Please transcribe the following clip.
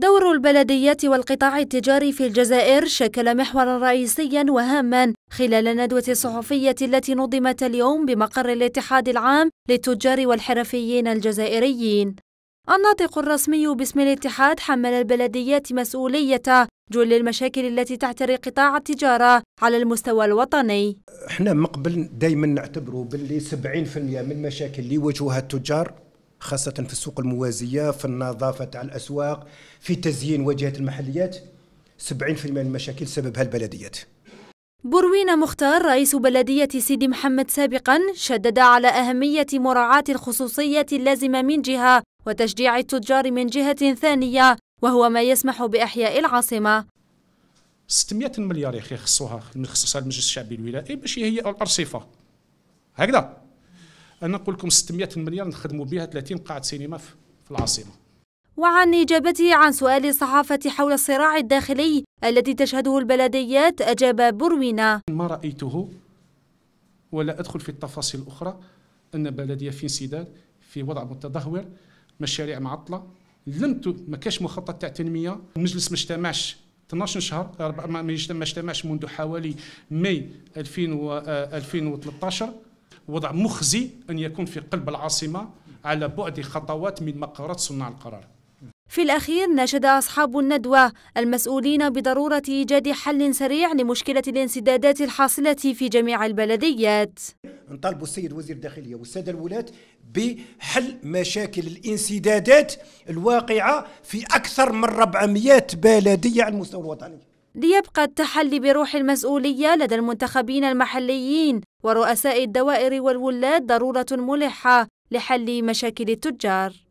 دور البلديات والقطاع التجاري في الجزائر شكل محورا رئيسيا وهاما خلال الندوة الصحفية التي نظمت اليوم بمقر الاتحاد العام للتجار والحرفيين الجزائريين الناطق الرسمي باسم الاتحاد حمل البلديات مسؤولية جل المشاكل التي تعتري قطاع التجارة على المستوى الوطني احنا مقبل دايما نعتبروا باللي 70% من المشاكل اللي يواجهوها التجار خاصة في السوق الموازية في النظافة تاع الأسواق في تزيين واجهة المحليات 70% من المشاكل سببها البلديات بروين مختار رئيس بلدية سيدي محمد سابقا شدد على أهمية مراعاة الخصوصية اللازمة من جهة وتشجيع التجار من جهة ثانية وهو ما يسمح بإحياء العاصمة 600 مليار يا اخي خصوها من خصصها المجلس الشعبي الولائي باش هي الارصفه هكذا انا نقول لكم 600 مليار نخدموا بها 30 قاعه سينما في العاصمه وعن إجابته عن سؤال الصحافة حول الصراع الداخلي الذي تشهده البلديات أجاب بروينا ما رأيته ولا أدخل في التفاصيل الأخرى أن بلدية في انسداد في وضع متدهور مشاريع معطلة لم ما كاش مخطط تاع تنمية المجلس ما اجتمعش 12 شهر ما اجتمعش منذ حوالي ماي 2013 وضع مخزي أن يكون في قلب العاصمة على بعد خطوات من مقرات صناع القرار في الأخير ناشد أصحاب الندوة المسؤولين بضرورة إيجاد حل سريع لمشكلة الانسدادات الحاصلة في جميع البلديات نطالب السيد وزير الداخلية والسادة الولاة بحل مشاكل الانسدادات الواقعة في أكثر من 400 بلدية على المستوى الوطني ليبقى التحلي بروح المسؤولية لدى المنتخبين المحليين ورؤساء الدوائر والولاد ضرورة ملحة لحل مشاكل التجار